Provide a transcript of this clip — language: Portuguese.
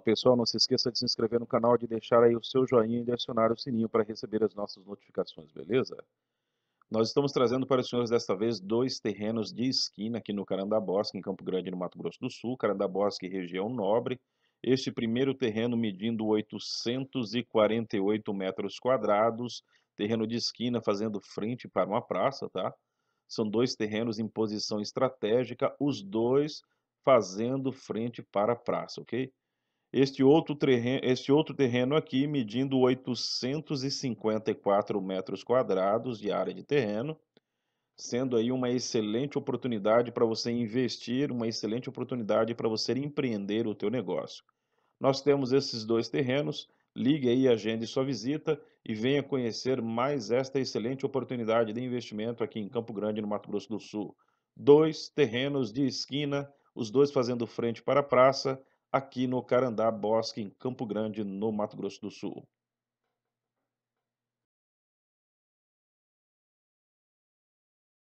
Pessoal, não se esqueça de se inscrever no canal, de deixar aí o seu joinha e de acionar o sininho para receber as nossas notificações, beleza? Nós estamos trazendo para os senhores desta vez dois terrenos de esquina aqui no Bosque, em Campo Grande, no Mato Grosso do Sul, Bosque, região nobre. Este primeiro terreno medindo 848 metros quadrados, terreno de esquina fazendo frente para uma praça, tá? São dois terrenos em posição estratégica, os dois fazendo frente para a praça, ok? Este outro, terreno, este outro terreno aqui, medindo 854 metros quadrados de área de terreno, sendo aí uma excelente oportunidade para você investir, uma excelente oportunidade para você empreender o teu negócio. Nós temos esses dois terrenos, ligue aí, agende sua visita e venha conhecer mais esta excelente oportunidade de investimento aqui em Campo Grande, no Mato Grosso do Sul. Dois terrenos de esquina, os dois fazendo frente para a praça, aqui no Carandá Bosque, em Campo Grande, no Mato Grosso do Sul.